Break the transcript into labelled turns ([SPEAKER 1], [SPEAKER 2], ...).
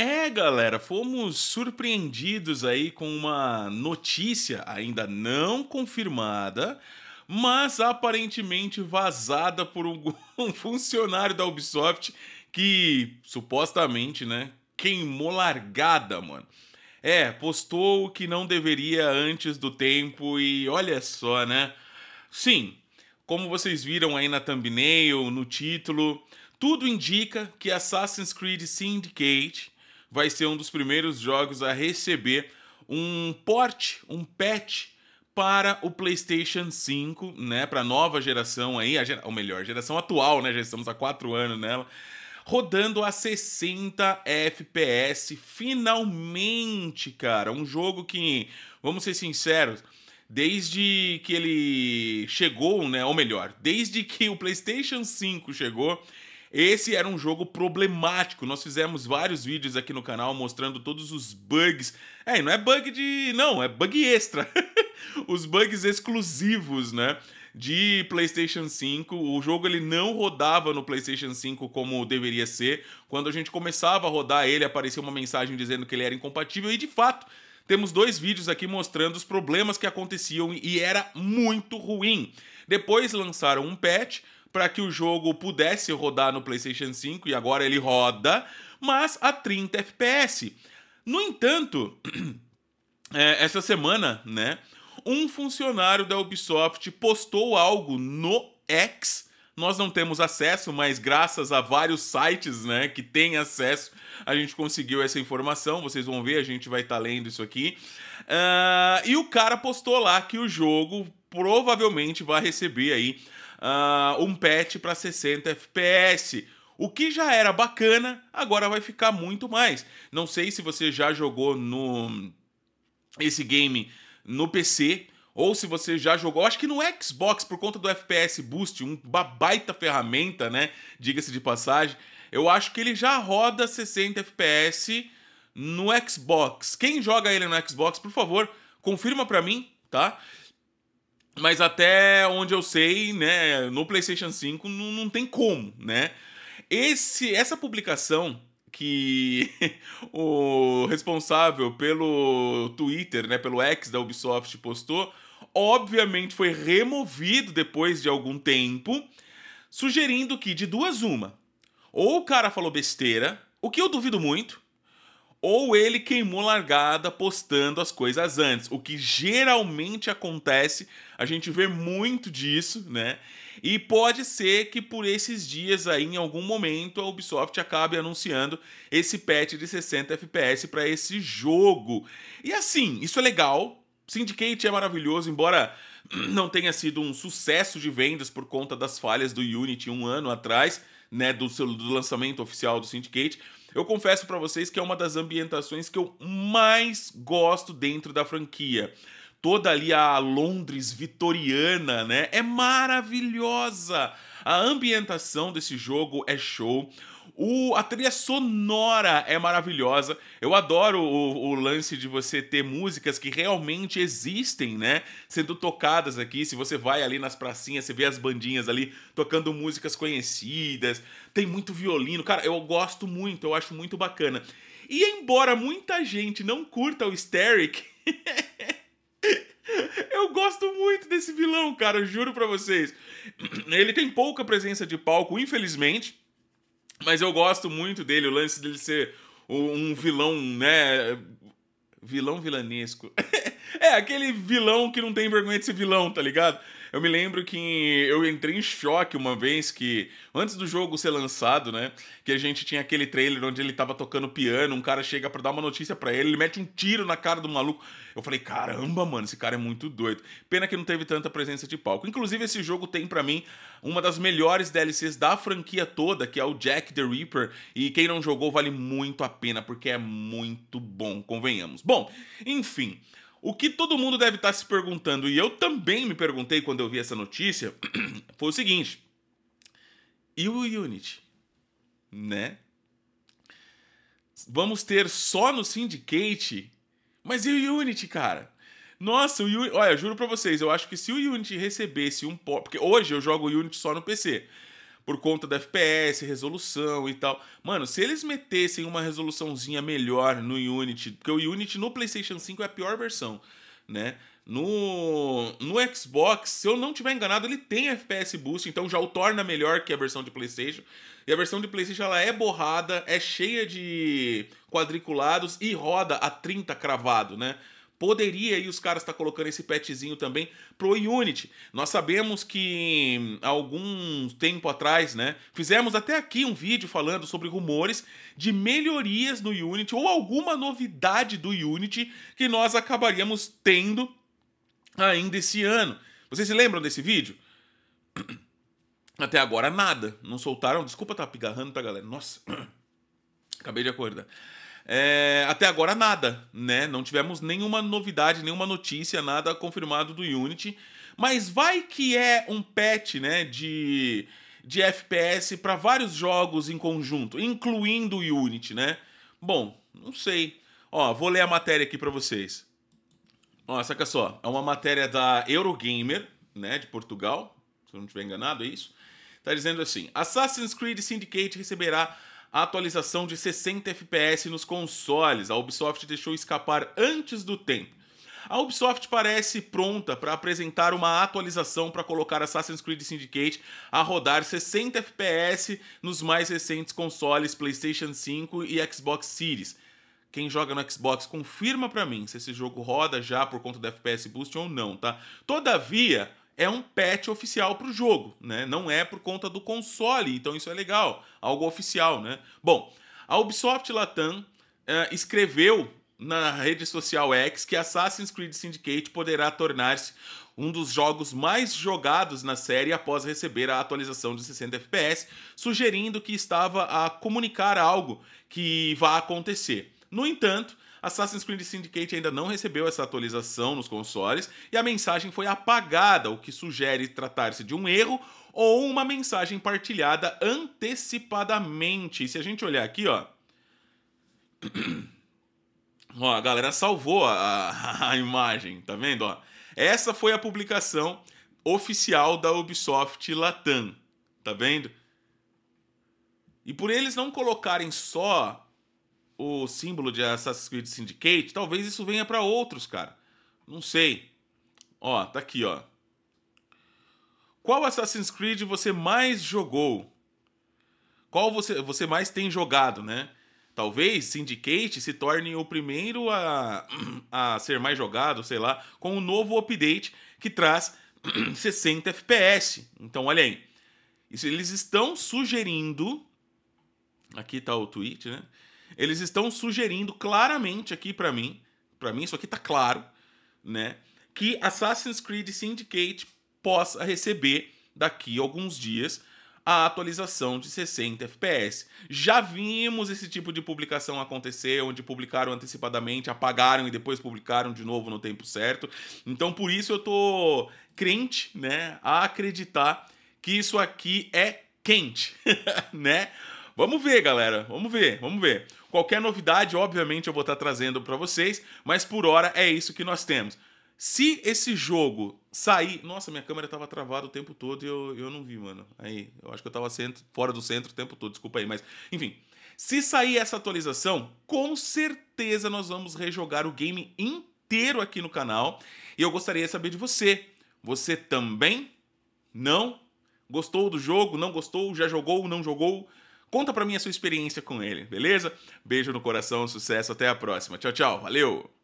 [SPEAKER 1] É, galera, fomos surpreendidos aí com uma notícia ainda não confirmada, mas aparentemente vazada por um, funcionário da Ubisoft que supostamente, né, queimou largada, mano. É, postou o que não deveria antes do tempo e olha só, né? Sim, como vocês viram aí na thumbnail, no título, tudo indica que Assassin's Creed Syndicate vai ser um dos primeiros jogos a receber um porte, um patch para o PlayStation 5, né, para a nova geração aí, a gera... ou melhor, geração atual, né, já estamos há quatro anos nela, rodando a 60 FPS, finalmente, cara, um jogo que, vamos ser sinceros, desde que ele chegou, né, ou melhor, desde que o PlayStation 5 chegou, esse era um jogo problemático. Nós fizemos vários vídeos aqui no canal mostrando todos os bugs. É, não é bug de. Não, é bug extra. os bugs exclusivos, né? de PlayStation 5. O jogo ele não rodava no PlayStation 5 como deveria ser. Quando a gente começava a rodar ele, aparecia uma mensagem dizendo que ele era incompatível e de fato temos dois vídeos aqui mostrando os problemas que aconteciam e era muito ruim. Depois lançaram um patch para que o jogo pudesse rodar no PlayStation 5 e agora ele roda, mas a 30 FPS. No entanto, é, essa semana, né, um funcionário da Ubisoft postou algo no X nós não temos acesso, mas graças a vários sites né, que têm acesso, a gente conseguiu essa informação. Vocês vão ver, a gente vai estar tá lendo isso aqui. Uh, e o cara postou lá que o jogo provavelmente vai receber aí uh, um patch para 60 FPS. O que já era bacana, agora vai ficar muito mais. Não sei se você já jogou no esse game no PC ou se você já jogou, acho que no Xbox por conta do FPS Boost, uma baita ferramenta, né? Diga-se de passagem, eu acho que ele já roda 60 FPS no Xbox. Quem joga ele no Xbox, por favor, confirma para mim, tá? Mas até onde eu sei, né, no PlayStation 5 não, não tem como, né? Esse, essa publicação que o responsável pelo Twitter, né, pelo X da Ubisoft postou, obviamente foi removido depois de algum tempo, sugerindo que de duas uma, ou o cara falou besteira, o que eu duvido muito, ou ele queimou largada postando as coisas antes, o que geralmente acontece, a gente vê muito disso, né? E pode ser que por esses dias aí, em algum momento, a Ubisoft acabe anunciando esse patch de 60 FPS para esse jogo. E assim, isso é legal. Syndicate é maravilhoso, embora não tenha sido um sucesso de vendas por conta das falhas do Unity um ano atrás né, do, seu, do lançamento oficial do Syndicate. Eu confesso para vocês que é uma das ambientações que eu mais gosto dentro da franquia. Toda ali a Londres vitoriana, né? É maravilhosa. A ambientação desse jogo é show. O, a trilha sonora é maravilhosa. Eu adoro o, o, lance de você ter músicas que realmente existem, né? Sendo tocadas aqui. Se você vai ali nas pracinhas, você vê as bandinhas ali tocando músicas conhecidas. Tem muito violino. Cara, eu gosto muito, eu acho muito bacana. E embora muita gente não curta o Steric. Eu gosto muito desse vilão, cara, juro pra vocês. Ele tem pouca presença de palco, infelizmente. Mas eu gosto muito dele, o lance dele ser um vilão, né? Vilão vilanesco. É, aquele vilão que não tem vergonha de ser vilão, tá ligado? Eu me lembro que eu entrei em choque uma vez que, antes do jogo ser lançado, né? Que a gente tinha aquele trailer onde ele tava tocando piano, um cara chega para dar uma notícia para ele, ele mete um tiro na cara do maluco. Eu falei, caramba, mano, esse cara é muito doido. Pena que não teve tanta presença de palco. Inclusive, esse jogo tem para mim uma das melhores DLCs da franquia toda, que é o Jack the Ripper. E quem não jogou, vale muito a pena, porque é muito bom, convenhamos. Bom, enfim. O que todo mundo deve estar se perguntando, e eu também me perguntei quando eu vi essa notícia, foi o seguinte: e o Unity? Né? Vamos ter só no Syndicate? Mas e o Unity, cara? Nossa, o Unity. Olha, juro pra vocês, eu acho que se o Unity recebesse um Porque hoje eu jogo o Unity só no PC por conta da FPS, resolução e tal. Mano, se eles metessem uma resoluçãozinha melhor no Unity, porque o Unity no PlayStation 5 é a pior versão, né? No, no Xbox, se eu não tiver enganado, ele tem FPS Boost, então já o torna melhor que a versão de PlayStation. E a versão de PlayStation ela é borrada, é cheia de quadriculados e roda a 30 cravado, né? Poderia aí os caras estar tá colocando esse petzinho também pro Unity. Nós sabemos que hum, algum tempo atrás, né, fizemos até aqui um vídeo falando sobre rumores de melhorias no Unity ou alguma novidade do Unity que nós acabaríamos tendo ainda esse ano. Vocês se lembram desse vídeo? Até agora nada, não soltaram. Desculpa estar tá pigarrando, tá, galera? Nossa. Acabei de acordar. É, até agora nada, né? Não tivemos nenhuma novidade, nenhuma notícia, nada confirmado do Unity. Mas vai que é um patch, né? De, de FPS para vários jogos em conjunto, incluindo o Unity, né? Bom, não sei. Ó, vou ler a matéria aqui para vocês. Ó, saca só, é uma matéria da Eurogamer, né, de Portugal, se eu não estiver enganado, é isso. Tá dizendo assim: Assassin's Creed Syndicate receberá a atualização de 60 FPS nos consoles. A Ubisoft deixou escapar antes do tempo. A Ubisoft parece pronta para apresentar uma atualização para colocar Assassin's Creed Syndicate a rodar 60 FPS nos mais recentes consoles PlayStation 5 e Xbox Series. Quem joga no Xbox, confirma para mim se esse jogo roda já por conta do FPS Boost ou não, tá? Todavia, é um patch oficial para o jogo, né? Não é por conta do console, então isso é legal, algo oficial, né? Bom, a Ubisoft Latam uh, escreveu na rede social X que Assassin's Creed Syndicate poderá tornar-se um dos jogos mais jogados na série após receber a atualização de 60 FPS, sugerindo que estava a comunicar algo que vá acontecer. No entanto, Assassin's Creed Syndicate ainda não recebeu essa atualização nos consoles e a mensagem foi apagada, o que sugere tratar-se de um erro ou uma mensagem partilhada antecipadamente. E se a gente olhar aqui, ó. ó a galera salvou a, a imagem, tá vendo? Ó, essa foi a publicação oficial da Ubisoft Latam, tá vendo? E por eles não colocarem só o símbolo de Assassin's Creed Syndicate, talvez isso venha para outros, cara. Não sei. Ó, tá aqui, ó. Qual Assassin's Creed você mais jogou? Qual você, você mais tem jogado, né? Talvez Syndicate se torne o primeiro a, a ser mais jogado, sei lá, com o um novo update que traz 60 FPS. Então, olha aí. Isso, eles estão sugerindo. Aqui tá o tweet, né? Eles estão sugerindo claramente aqui para mim, para mim isso aqui tá claro, né, que Assassin's Creed Syndicate possa receber daqui a alguns dias a atualização de 60 FPS. Já vimos esse tipo de publicação acontecer, onde publicaram antecipadamente, apagaram e depois publicaram de novo no tempo certo. Então por isso eu tô crente, né, a acreditar que isso aqui é quente, né? Vamos ver, galera. Vamos ver, vamos ver. Qualquer novidade, obviamente, eu vou estar trazendo para vocês, mas por hora é isso que nós temos. Se esse jogo sair. Nossa, minha câmera estava travada o tempo todo e eu, eu não vi, mano. Aí, eu acho que eu estava fora do centro o tempo todo, desculpa aí, mas. Enfim. Se sair essa atualização, com certeza nós vamos rejogar o game inteiro aqui no canal. E eu gostaria de saber de você. Você também? Não? Gostou do jogo? Não gostou? Já jogou? Não jogou? Conta para mim a sua experiência com ele, beleza? Beijo no coração, sucesso, até a próxima. Tchau, tchau. Valeu.